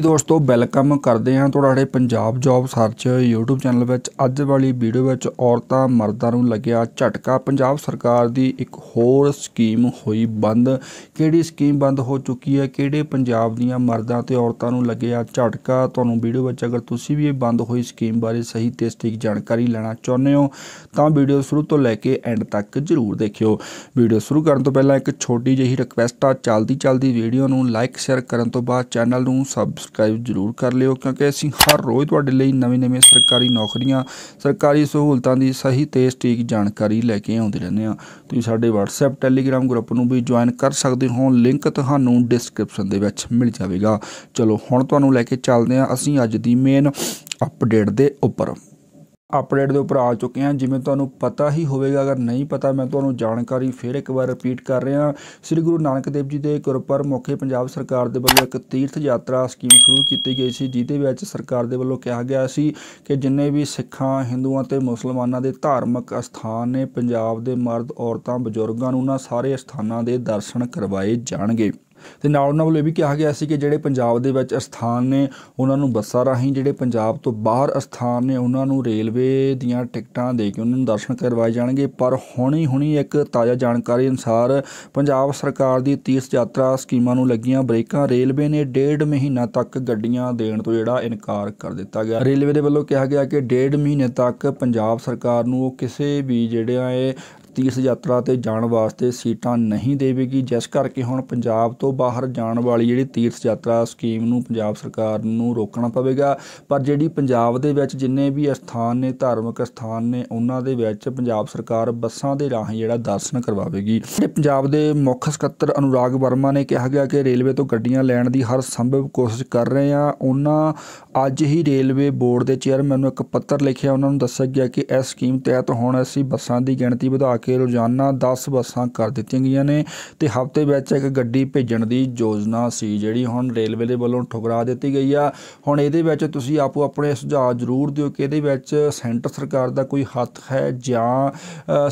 ਦੋਸਤੋ ਵੈਲਕਮ ਕਰਦੇ ਹਾਂ ਤੁਹਾਡੇ Punjab job search YouTube channel ਵਿੱਚ ਅੱਜ ਵਾਲੀ ਵੀਡੀਓ ਵਿੱਚ ਔਰਤਾਂ ਮਰਦਾਂ ਨੂੰ ਲੱਗਿਆ ਝਟਕਾ ਪੰਜਾਬ ਸਰਕਾਰ ਦੀ ਇੱਕ ਹੋਰ ਸਕੀਮ ਹੋਈ ਬੰਦ ਕਿਹੜੀ ਸਕੀਮ ਬੰਦ ਹੋ ਚੁੱਕੀ ਹੈ ਕਿਹੜੇ ਪੰਜਾਬ ਦੀਆਂ ਮਰਦਾਂ ਤੇ ਔਰਤਾਂ ਨੂੰ ਲੱਗਿਆ ਝਟਕਾ ਤੁਹਾਨੂੰ ਵੀਡੀਓ ਵਿੱਚ ਅਗਰ ਤੁਸੀਂ ਵੀ ਇਹ ਬੰਦ ਹੋਈ ਸਕੀਮ ਬਾਰੇ ਸਹੀ ਤੇ ਸਟਿਕ ਜਾਣਕਾਰੀ ਲੈਣਾ ਚਾਹੁੰਦੇ ਹੋ ਤਾਂ ਵੀਡੀਓ ਸ਼ੁਰੂ ਤੋਂ ਲੈ ਕੇ ਐਂਡ ਤੱਕ ਜ਼ਰੂਰ ਦੇਖਿਓ ਵੀਡੀਓ ਸ਼ੁਰੂ ਕਰਨ ਤੋਂ ਪਹਿਲਾਂ ਇੱਕ ਛੋਟੀ ਜਿਹੀ ਰਿਕਵੈਸਟ ਆ ਚਲਦੀ ਚਲਦੀ ਵੀਡੀਓ ਨੂੰ ਲਾਈਕ ਸ਼ੇਅਰ ਕਰਨ ਤੋਂ ਬਾਅਦ ਚੈਨਲ ਨੂੰ ਸਬਸਕ੍ਰਾਈਬ ਸਬਸਕ੍ਰਾਈਬ ਜ਼ਰੂਰ ਕਰ ਲਿਓ ਕਿਉਂਕਿ ਅਸੀਂ ਹਰ ਰੋਜ਼ ਤੁਹਾਡੇ ਲਈ ਨਵੇਂ-ਨਵੇਂ ਸਰਕਾਰੀ ਨੌਕਰੀਆਂ ਸਰਕਾਰੀ ਸਹੂਲਤਾਂ ਦੀ ਸਹੀ ਤੇ ਸਟੀਕ ਜਾਣਕਾਰੀ ਲੈ ਕੇ ਆਉਂਦੇ ਰਹਿੰਦੇ ਆ ਤੁਸੀਂ ਸਾਡੇ WhatsApp Telegram ਗਰੁੱਪ ਨੂੰ ਵੀ ਜੁਆਇਨ ਕਰ ਸਕਦੇ ਹੋ ਲਿੰਕ ਤੁਹਾਨੂੰ ਡਿਸਕ੍ਰਿਪਸ਼ਨ ਦੇ ਵਿੱਚ ਮਿਲ ਜਾਵੇਗਾ ਚਲੋ ਹੁਣ ਤੁਹਾਨੂੰ ਲੈ ਕੇ ਚੱਲਦੇ ਆ ਅਸੀਂ ਅੱਜ ਦੀ ਮੇਨ ਅਪਡੇਟ ਦੇ ਉੱਪਰ ਅਪਡੇਟ ਦੇ ਉੱਪਰ ਆ ਚੁੱਕੇ ਹਾਂ ਜਿਵੇਂ ਤੁਹਾਨੂੰ ਪਤਾ ਹੀ ਹੋਵੇਗਾ ਅਗਰ ਨਹੀਂ ਪਤਾ ਮੈਂ ਤੁਹਾਨੂੰ ਜਾਣਕਾਰੀ ਫਿਰ ਇੱਕ ਵਾਰ ਰਿਪੀਟ ਕਰ ਰਿਹਾ ਸ੍ਰੀ ਗੁਰੂ ਨਾਨਕ ਦੇਵ ਜੀ ਦੇ ਕਿਰਪਰ ਮੌਕੇ ਪੰਜਾਬ ਸਰਕਾਰ ਦੇ ਵੱਲੋਂ ਇੱਕ ਤੀਰਥ ਯਾਤਰਾ ਸਕੀਮ ਸ਼ੁਰੂ ਕੀਤੀ ਗਈ ਸੀ ਜਿਹਦੇ ਵਿੱਚ ਸਰਕਾਰ ਦੇ ਵੱਲੋਂ ਕਿਹਾ ਗਿਆ ਸੀ ਕਿ ਜਿੰਨੇ ਵੀ ਸਿੱਖਾਂ ਹਿੰਦੂਆਂ ਤੇ ਮੁਸਲਮਾਨਾਂ ਦੇ ਧਾਰਮਿਕ ਅਸਥਾਨ ਨੇ ਪੰਜਾਬ ਦੇ ਮਰਦ ਔਰਤਾਂ ਬਜ਼ੁਰਗਾਂ ਨੂੰ ਉਹਨਾਂ ਸਾਰੇ ਸਥਾਨਾਂ ਦੇ ਦਰਸ਼ਨ ਕਰਵਾਏ ਜਾਣਗੇ ਤੇ ਨਾਲ ਉਹਨਾਂ ਵੱਲੋਂ ਇਹ ਵੀ ਕਿਹਾ ਗਿਆ ਸੀ ਕਿ ਜਿਹੜੇ ਪੰਜਾਬ ਦੇ ਵਿੱਚ ਸਥਾਨ ਨੇ ਉਹਨਾਂ ਨੂੰ ਬੱਸਾਂ ਰਾਹੀਂ ਜਿਹੜੇ ਪੰਜਾਬ ਤੋਂ ਬਾਹਰ ਸਥਾਨ ਨੇ ਉਹਨਾਂ ਨੂੰ ਰੇਲਵੇ ਦੀਆਂ ਟਿਕਟਾਂ ਦੇ ਕੇ ਉਹਨਾਂ ਨੂੰ ਦਰਸ਼ਨ ਕਰਵਾਏ ਜਾਣਗੇ ਪਰ ਹੁਣੀ ਹੁਣੀ ਇੱਕ ਤਾਜ਼ਾ ਜਾਣਕਾਰੀ ਅਨੁਸਾਰ ਪੰਜਾਬ ਸਰਕਾਰ ਦੀ ਤੀਰਥ ਯਾਤਰਾ ਸਕੀਮਾਂ ਨੂੰ ਲੱਗੀਆਂ ਬ੍ਰੇਕਾਂ ਰੇਲਵੇ ਨੇ ਡੇਢ ਮਹੀਨਾ ਤੱਕ ਗੱਡੀਆਂ ਦੇਣ ਤੋਂ ਜਿਹੜਾ ਇਨਕਾਰ ਕਰ ਦਿੱਤਾ ਗਿਆ ਰੇਲਵੇ ਦੇ ਵੱਲੋਂ ਕਿਹਾ ਗਿਆ ਕਿ ਡੇਢ ਮਹੀਨੇ ਤੱਕ ਪੰਜਾਬ ਸਰਕਾਰ ਨੂੰ ਉਹ ਕਿਸੇ ਵੀ ਜਿਹੜਿਆਂ ਇਹ ਤੀਰਥ ਯਾਤਰਾ ਤੇ ਜਾਣ ਵਾਸਤੇ ਸੀਟਾਂ ਨਹੀਂ ਦੇਵੇਗੀ ਜਿਸ ਕਰਕੇ ਹੁਣ ਪੰਜਾਬ ਤੋਂ ਬਾਹਰ ਜਾਣ ਵਾਲੀ ਜਿਹੜੀ ਤੀਰਥ ਯਾਤਰਾ ਸਕੀਮ ਨੂੰ ਪੰਜਾਬ ਸਰਕਾਰ ਨੂੰ ਰੋਕਣਾ ਪਵੇਗਾ ਪਰ ਜਿਹੜੀ ਪੰਜਾਬ ਦੇ ਵਿੱਚ ਜਿੰਨੇ ਵੀ ਸਥਾਨ ਨੇ ਧਾਰਮਿਕ ਸਥਾਨ ਨੇ ਉਹਨਾਂ ਦੇ ਵਿੱਚ ਪੰਜਾਬ ਸਰਕਾਰ ਬੱਸਾਂ ਦੇ ਰਾਹੀਂ ਜਿਹੜਾ ਦਰਸ਼ਨ ਕਰਵਾਵੇਗੀ ਪੰਜਾਬ ਦੇ ਮੁੱਖ ਸਕੱਤਰ ਅਨੁਰਾਗ ਵਰਮਾ ਨੇ ਕਿਹਾ ਗਿਆ ਕਿ ਰੇਲਵੇ ਤੋਂ ਗੱਡੀਆਂ ਲੈਣ ਦੀ ਹਰ ਸੰਭਵ ਕੋਸ਼ਿਸ਼ ਕਰ ਰਹੇ ਆ ਉਹਨਾਂ ਅੱਜ ਹੀ ਰੇਲਵੇ ਬੋਰਡ ਦੇ ਚੇਅਰਮੈਨ ਨੂੰ ਇੱਕ ਪੱਤਰ ਲਿਖਿਆ ਉਹਨਾਂ ਨੂੰ ਦੱਸਿਆ ਗਿਆ ਕਿ ਇਸ ਸਕੀਮ ਤਹਿਤ ਹੁਣ ਅਸੀਂ ਬੱਸਾਂ ਦੀ ਗਿਣਤੀ ਵਧਾ ਕੇ ਰੋਜ਼ਾਨਾ 10 ਬੱਸਾਂ ਕਰ ਦਿੱਤੀਆਂ ਗਈਆਂ ਨੇ ਤੇ ਹਫ਼ਤੇ ਵਿੱਚ ਇੱਕ ਗੱਡੀ ਭੇਜਣ ਦੀ ਯੋਜਨਾ ਸੀ ਜਿਹੜੀ ਹੁਣ ਰੇਲਵੇ ਦੇ ਵੱਲੋਂ ਠੁਕਰਾ ਦਿੱਤੀ ਗਈ ਆ ਹੁਣ ਇਹਦੇ ਵਿੱਚ ਤੁਸੀਂ ਆਪੋ ਆਪਣੇ ਸੁਝਾਅ ਜ਼ਰੂਰ ਦਿਓ ਕਿ ਇਹਦੇ ਵਿੱਚ ਸੈਂਟਰ ਸਰਕਾਰ ਦਾ ਕੋਈ ਹੱਥ ਹੈ ਜਾਂ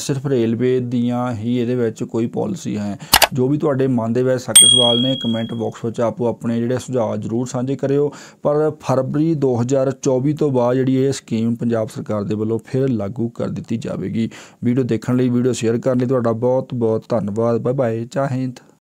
ਸਿਰਫ ਰੇਲਵੇ ਦੀਆਂ ਹੀ ਇਹਦੇ ਵਿੱਚ ਕੋਈ ਪਾਲਿਸੀ ਹੈ ਜੋ ਵੀ ਤੁਹਾਡੇ ਮਨ ਦੇ ਵਿੱਚ ਸੱਕੇ ਸਵਾਲ ਨੇ ਕਮੈਂਟ ਬਾਕਸ ਵਿੱਚ ਆਪੋ ਆਪਣੇ ਜਿਹੜੇ ਸੁਝਾਅ ਜ਼ਰੂਰ ਸਾਂਝੇ ਕਰਿਓ ਪਰ ਫਰਵਰੀ 2024 ਤੋਂ ਬਾਅਦ ਜਿਹੜੀ ਇਹ ਸਕੀਮ ਪੰਜਾਬ ਸਰਕਾਰ ਦੇ ਵੱਲੋਂ ਫਿਰ ਲਾਗੂ ਕਰ ਦਿੱਤੀ ਜਾਵੇਗੀ ਵੀਡੀਓ ਦੇਖਣ ਲਈ ਵੀਡੀਓ ਸ਼ੇਅਰ ਕਰਨ ਲਈ ਤੁਹਾਡਾ ਬਹੁਤ ਬਹੁਤ ਧੰਨਵਾਦ ਬਾਏ ਬਾਏ ਚਾਹੇ